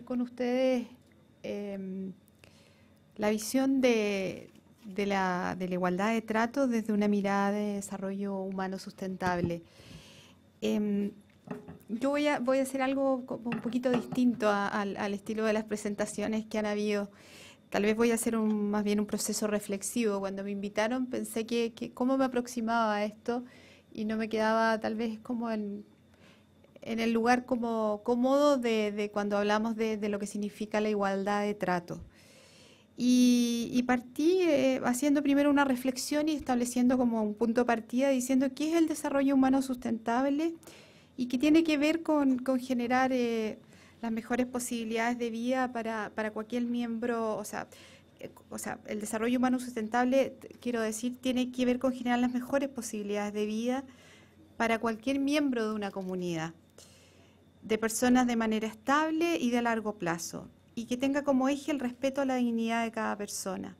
con ustedes em, la visión de, la, igualdad de trato desde una mirada de desarrollo humano sustentable. Em, yo voy a, hacer algo un poquito distinto al estilo de las presentaciones que han habido. Tal vez voy a hacer más bien un proceso reflexivo. Cuando me invitaron pensé que, que cómo me aproximaba a esto y no me quedaba tal vez como en en el lugar como cómodo de, cuando hablamos de, lo que significa la igualdad de trato. Y, partí eh, haciendo primero una reflexión y estableciendo como un punto de partida diciendo qué es el desarrollo humano sustentable y qué tiene que ver con, generar eh, las mejores posibilidades de vida para, para cualquier miembro, o sea, eh, o sea, el desarrollo humano sustentable, quiero decir, tiene que ver con generar las mejores posibilidades de vida para cualquier miembro de una comunidad de personas de manera estable y de largo plazo, y que tenga como eje el respeto a la dignidad de cada persona.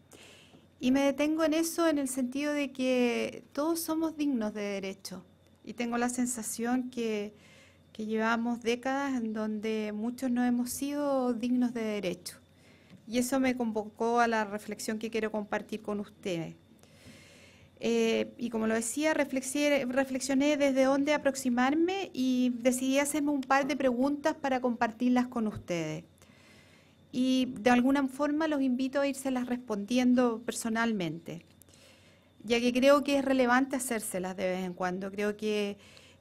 Y me detengo en eso en el sentido de que todos somos dignos de derecho, y tengo la sensación que, que llevamos décadas en donde muchos no hemos sido dignos de derecho. Y eso me convocó a la reflexión que quiero compartir con ustedes. Eh, y como lo decía, reflexioné desde dónde aproximarme y decidí hacerme un par de preguntas para compartirlas con ustedes. Y de alguna forma los invito a irselas respondiendo personalmente, ya que creo que es relevante hacérselas de vez en cuando. Creo que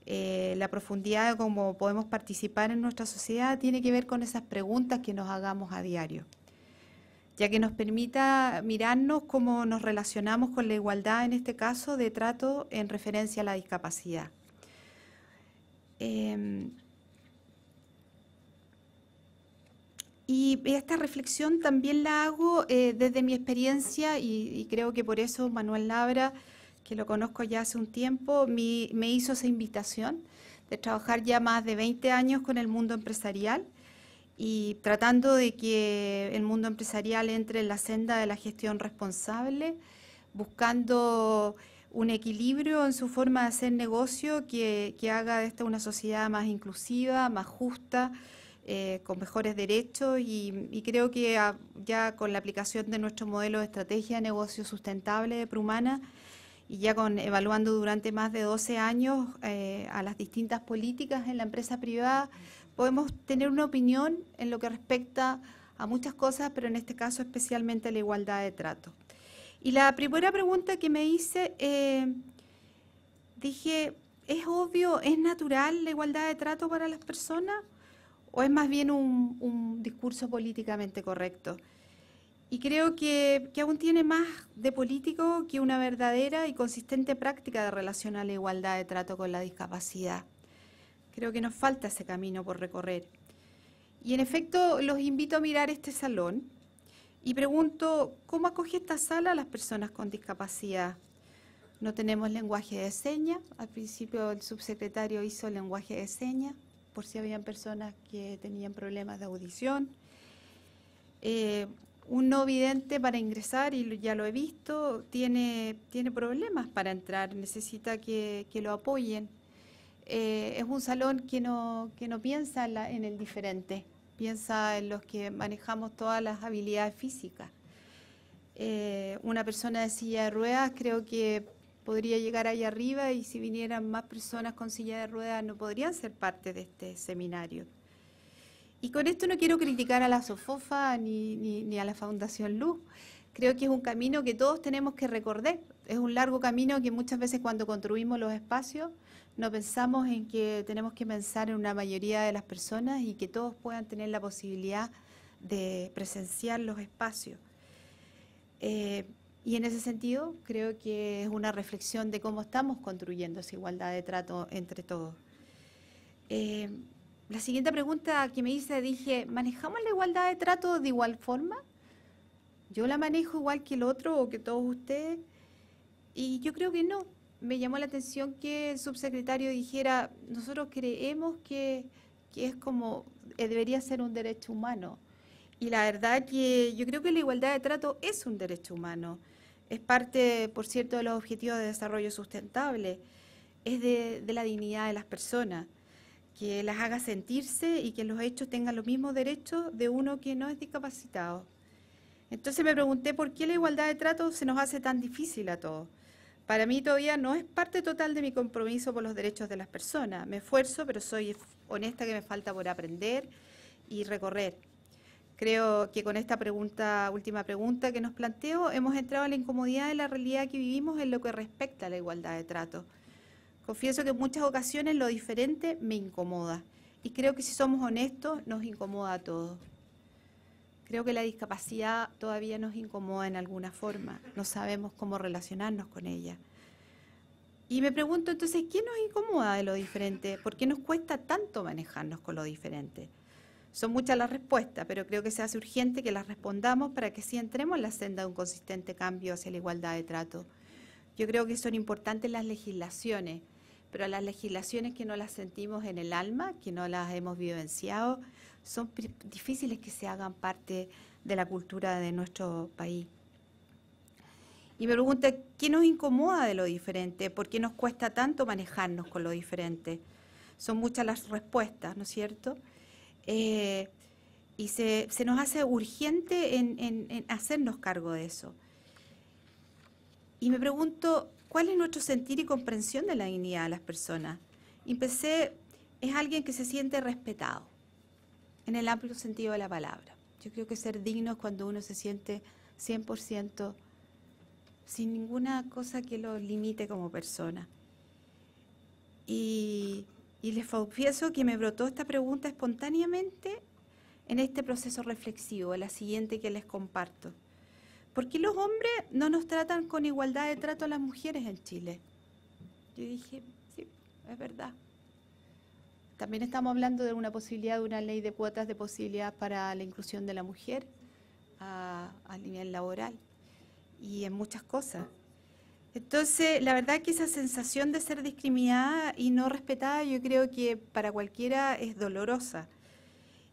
eh, la profundidad de cómo podemos participar en nuestra sociedad tiene que ver con esas preguntas que nos hagamos a diario ya que nos permita mirarnos cómo nos relacionamos con la igualdad, en este caso, de trato en referencia a la discapacidad. Em, y esta reflexión también la hago eh, desde mi experiencia y, creo que por eso Manuel Labra, que lo conozco ya hace un tiempo, me hizo esa invitación de trabajar ya más de 20 años con el mundo empresarial y tratando de que el mundo empresarial entre en la senda de la gestión responsable, buscando un equilibrio en su forma de hacer negocio que, haga de esta una sociedad más inclusiva, más justa, eh, con mejores derechos y, creo que ya con la aplicación de nuestro modelo de estrategia de negocio sustentable de Prumana y ya con evaluando durante más de 12 años eh, a las distintas políticas en la empresa privada, podemos tener una opinión en lo que respecta a muchas cosas, pero en este caso especialmente a la igualdad de trato. Y la primera pregunta que me hice, eh, dije, ¿es obvio, es natural la igualdad de trato para las personas? ¿O es más bien un, discurso políticamente correcto? Y creo que, aún tiene más de político que una verdadera y consistente práctica de relación a la igualdad de trato con la discapacidad. Creo que nos falta ese camino por recorrer. Y en efecto, los invito a mirar este salón y pregunto, ¿cómo acoge esta sala a las personas con discapacidad? No tenemos lenguaje de señas. Al principio el subsecretario hizo lenguaje de señas por si habían personas que tenían problemas de audición. Eh, un no vidente para ingresar, y ya lo he visto, tiene, tiene problemas para entrar, necesita que, que lo apoyen eh, es un salón que no, que no piensa en, el diferente, piensa en los que manejamos todas las habilidades físicas. Eh, una persona de silla de ruedas creo que podría llegar ahí arriba y si vinieran más personas con silla de ruedas no podrían ser parte de este seminario. Y con esto no quiero criticar a la SOFOFA ni, ni, a la Fundación Luz. Creo que es un camino que todos tenemos que recordar. Es un largo camino que muchas veces cuando construimos los espacios no pensamos en que tenemos que pensar en una mayoría de las personas y que todos puedan tener la posibilidad de presenciar los espacios. Eh, y en ese sentido, creo que es una reflexión de cómo estamos construyendo esa igualdad de trato entre todos. Eh, la siguiente pregunta que me hice, dije, ¿manejamos la igualdad de trato de igual forma? ¿Yo la manejo igual que el otro o que todos ustedes? Y yo creo que no me llamó la atención que el subsecretario dijera, nosotros creemos que, es como, eh, debería ser un derecho humano. Y la verdad que yo creo que la igualdad de trato es un derecho humano. Es parte, por cierto, de los objetivos de desarrollo sustentable. Es de la dignidad de las personas, que las haga sentirse y que los hechos tengan los mismos derechos de uno que no es discapacitado. Entonces me pregunté por qué la igualdad de trato se nos hace tan difícil a todos para mí todavía no es parte total de mi compromiso por los derechos de las personas. Me esfuerzo, pero soy honesta que me falta por aprender y recorrer. Creo que con esta última pregunta que nos planteo, hemos entrado en la incomodidad de la realidad que vivimos en lo que respecta a la igualdad de trato. Confieso que en muchas ocasiones lo diferente me incomoda y creo que si somos honestos nos incomoda a todos. Creo que la discapacidad todavía nos incomoda en alguna forma, no sabemos cómo relacionarnos con ella. Y me pregunto entonces, ¿qué nos incomoda de lo diferente? ¿Por qué nos cuesta tanto manejarnos con lo diferente? Son muchas las respuestas, pero creo que se hace urgente que las respondamos para que sí entremos en la senda de un consistente cambio hacia la igualdad de trato. Yo creo que son importantes las legislaciones pero las legislaciones que no las sentimos en el alma, que no las hemos vivenciado, son difíciles que se hagan parte de la cultura de nuestro país. Y me pregunto ¿qué nos incomoda de lo diferente? ¿Por qué nos cuesta tanto manejarnos con lo diferente? Son muchas las respuestas, ¿no es cierto? Eh, y se, nos hace urgente en hacernos cargo de eso. Y me pregunto, ¿Cuál es nuestro sentir y comprensión de la dignidad de las personas? Y es alguien que se siente respetado en el amplio sentido de la palabra. Yo creo que ser digno es cuando uno se siente 100% sin ninguna cosa que lo limite como persona. Y, y les confieso que me brotó esta pregunta espontáneamente en este proceso reflexivo, la siguiente que les comparto. ¿por qué los hombres no nos tratan con igualdad de trato a las mujeres en Chile? Yo dije, sí, es verdad. También estamos hablando de una posibilidad de una ley de cuotas de posibilidad para la inclusión de la mujer a, a nivel laboral y en muchas cosas. Entonces, la verdad que esa sensación de ser discriminada y no respetada, yo creo que para cualquiera es dolorosa.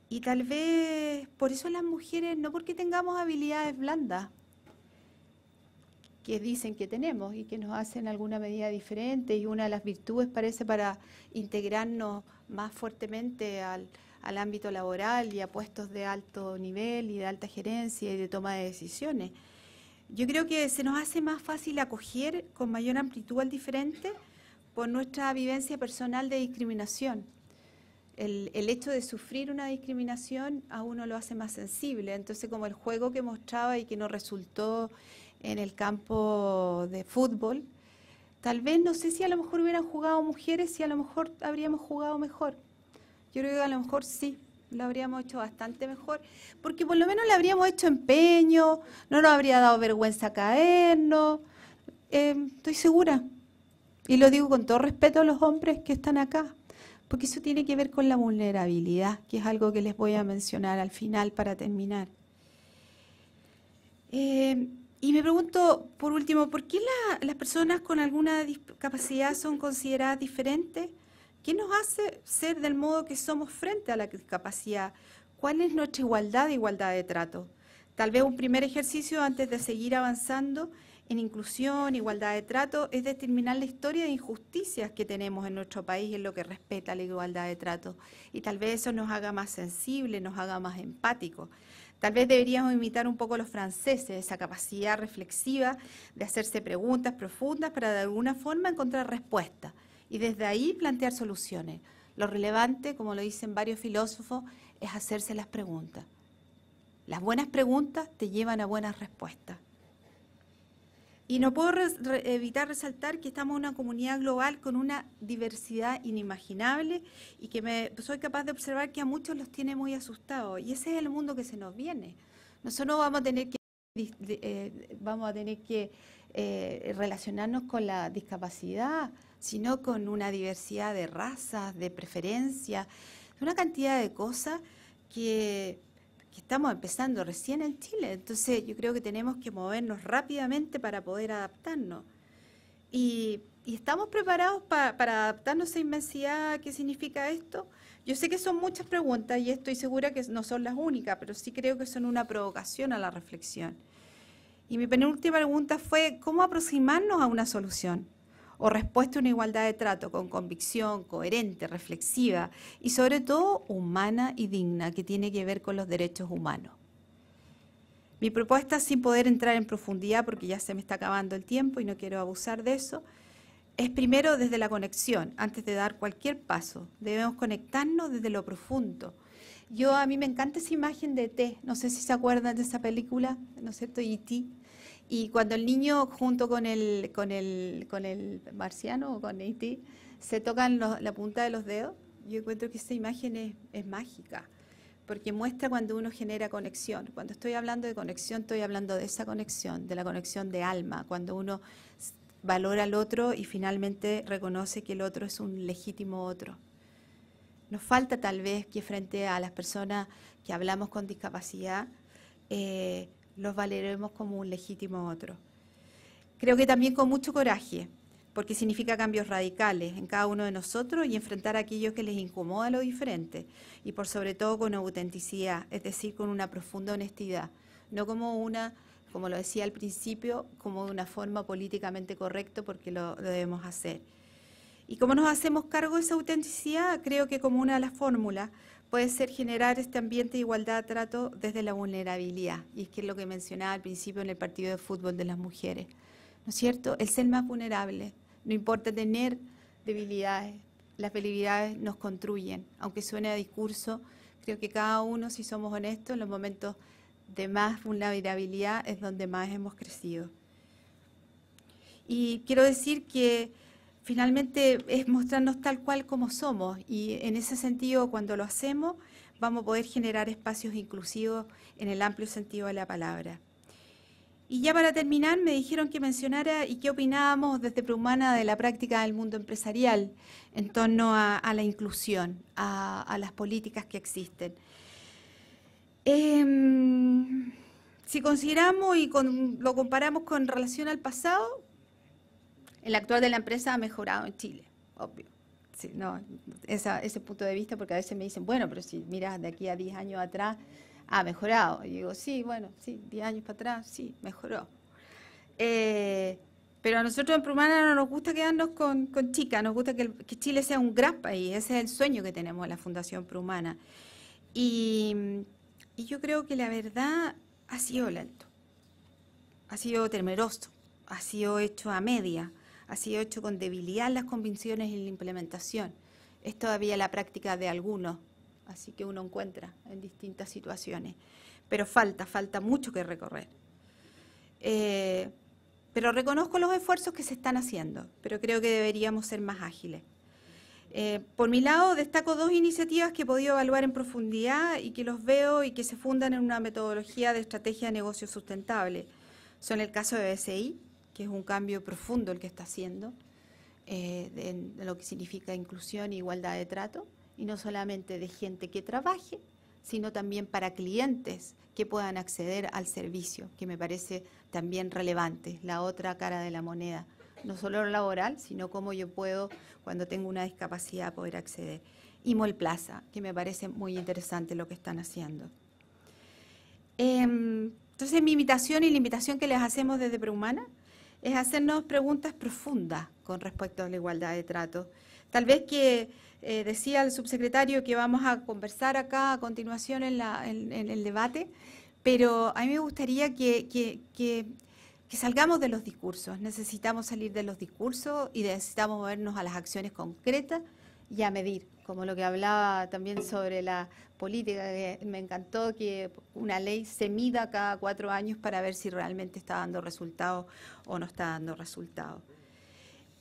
Y tal vez por eso las mujeres, no porque tengamos habilidades blandas, que dicen que tenemos y que nos hacen alguna medida diferente y una de las virtudes parece para integrarnos más fuertemente al, ámbito laboral y a puestos de alto nivel y de alta gerencia y de toma de decisiones. Yo creo que se nos hace más fácil acoger con mayor amplitud al diferente por nuestra vivencia personal de discriminación. El, el, hecho de sufrir una discriminación a uno lo hace más sensible. Entonces, como el juego que mostraba y que nos resultó en el campo de fútbol, tal vez no sé si a lo mejor hubieran jugado mujeres y a lo mejor habríamos jugado mejor. Yo creo que a lo mejor sí, lo habríamos hecho bastante mejor, porque por lo menos le habríamos hecho empeño, no nos habría dado vergüenza caernos, eh, estoy segura. Y lo digo con todo respeto a los hombres que están acá, porque eso tiene que ver con la vulnerabilidad, que es algo que les voy a mencionar al final para terminar. Eh, y me pregunto, por último, ¿por qué las personas con alguna discapacidad son consideradas diferentes? ¿Qué nos hace ser del modo que somos frente a la discapacidad? ¿Cuál es nuestra igualdad de igualdad de trato? Tal vez un primer ejercicio antes de seguir avanzando en inclusión, igualdad de trato, es determinar la historia de injusticias que tenemos en nuestro país en lo que respecta a la igualdad de trato. Y tal vez eso nos haga más sensibles, nos haga más empáticos. Tal vez deberíamos imitar un poco a los franceses, esa capacidad reflexiva de hacerse preguntas profundas para de alguna forma encontrar respuestas y desde ahí plantear soluciones. Lo relevante, como lo dicen varios filósofos, es hacerse las preguntas. Las buenas preguntas te llevan a buenas respuestas. Y no puedo evitar resaltar que estamos en una comunidad global con una diversidad inimaginable y que me, soy capaz de observar que a muchos los tiene muy asustados. Y ese es el mundo que se nos viene. Nosotros vamos a tener que, eh, vamos a tener que eh, relacionarnos con la discapacidad, sino con una diversidad de razas, de preferencias, una cantidad de cosas que que estamos empezando recién en Chile. Entonces yo creo que tenemos que movernos rápidamente para poder adaptarnos. Y, estamos preparados para adaptarnos a inmensidad. ¿Qué significa esto? Yo sé que son muchas preguntas y estoy segura que no son las únicas, pero sí creo que son una provocación a la reflexión. Y mi penúltima pregunta fue, ¿cómo aproximarnos a una solución? o respuesta a una igualdad de trato con convicción, coherente, reflexiva y sobre todo humana y digna que tiene que ver con los derechos humanos. Mi propuesta, sin poder entrar en profundidad porque ya se me está acabando el tiempo y no quiero abusar de eso, es primero desde la conexión, antes de dar cualquier paso. Debemos conectarnos desde lo profundo. Yo a mí me encanta esa imagen de e T, no sé si se acuerdan de esa película, ¿no es cierto? Y e T y cuando el niño, junto con el, con el, con el marciano o con Haití, e se tocan la punta de los dedos, yo encuentro que esta imagen es, mágica, porque muestra cuando uno genera conexión. Cuando estoy hablando de conexión, estoy hablando de esa conexión, de la conexión de alma, cuando uno valora al otro y finalmente reconoce que el otro es un legítimo otro. Nos falta tal vez que frente a las personas que hablamos con discapacidad, eh, los valeremos como un legítimo otro. Creo que también con mucho coraje, porque significa cambios radicales en cada uno de nosotros y enfrentar a aquellos que les incomoda lo diferente, y por sobre todo con autenticidad, es decir, con una profunda honestidad, no como una, como lo decía al principio, como de una forma políticamente correcta, porque lo, debemos hacer. Y como nos hacemos cargo de esa autenticidad, creo que como una de las fórmulas puede ser generar este ambiente de igualdad de trato desde la vulnerabilidad, y es que es lo que mencionaba al principio en el partido de fútbol de las mujeres, ¿no es cierto? El ser más vulnerable, no importa tener debilidades, las debilidades nos construyen, aunque suene a discurso, creo que cada uno, si somos honestos, en los momentos de más vulnerabilidad es donde más hemos crecido. Y quiero decir que finalmente es mostrarnos tal cual como somos y en ese sentido cuando lo hacemos vamos a poder generar espacios inclusivos en el amplio sentido de la palabra. Y ya para terminar, me dijeron que mencionara y qué opinábamos desde Prumana de la práctica del mundo empresarial en torno a, la inclusión, a, las políticas que existen. Em, si consideramos y lo comparamos con relación al pasado, el actual de la empresa ha mejorado en Chile, obvio. no, ese punto de vista, porque a veces me dicen, bueno, pero si miras de aquí a 10 años atrás, ha mejorado. Y digo, sí, bueno, sí, 10 años para atrás, sí, mejoró. Eh, pero a nosotros en Prumana no nos gusta quedarnos con, chicas, nos gusta que, Chile sea un gran país, ese es el sueño que tenemos en la Fundación Prumana. Y, y yo creo que la verdad ha sido lento, ha sido temeroso, ha sido hecho a media ha sido hecho con debilidad las convicciones en la implementación. Es todavía la práctica de algunos, así que uno encuentra en distintas situaciones. Pero falta, falta mucho que recorrer. Eh, pero reconozco los esfuerzos que se están haciendo, pero creo que deberíamos ser más ágiles. Eh, por mi lado, destaco dos iniciativas que he podido evaluar en profundidad y que los veo y que se fundan en una metodología de estrategia de negocio sustentable. Son el caso de BCI que es un cambio profundo el que está haciendo en eh, lo que significa inclusión e igualdad de trato, y no solamente de gente que trabaje, sino también para clientes que puedan acceder al servicio, que me parece también relevante, la otra cara de la moneda, no solo laboral, sino cómo yo puedo, cuando tengo una discapacidad, poder acceder. Y Plaza que me parece muy interesante lo que están haciendo. Em, entonces, mi invitación y la invitación que les hacemos desde Prehumana es hacernos preguntas profundas con respecto a la igualdad de trato. Tal vez que eh, decía el subsecretario que vamos a conversar acá a continuación en, el debate, pero a mí me gustaría que, salgamos de los discursos. Necesitamos salir de los discursos y necesitamos movernos a las acciones concretas y a medir, como lo que hablaba también sobre la política, que me encantó que una ley se mida cada cuatro años para ver si realmente está dando resultados o no está dando resultados.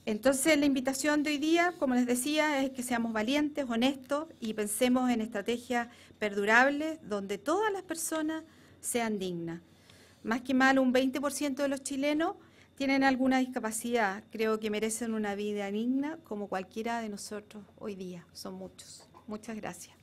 Entonces, la invitación de hoy día, como les decía, es que seamos valientes, honestos y pensemos en estrategias perdurables donde todas las personas sean dignas. Más que mal, un 20% de los chilenos tienen alguna discapacidad. Creo que merecen una vida digna como cualquiera de nosotros hoy día. Son muchos. Muchas gracias.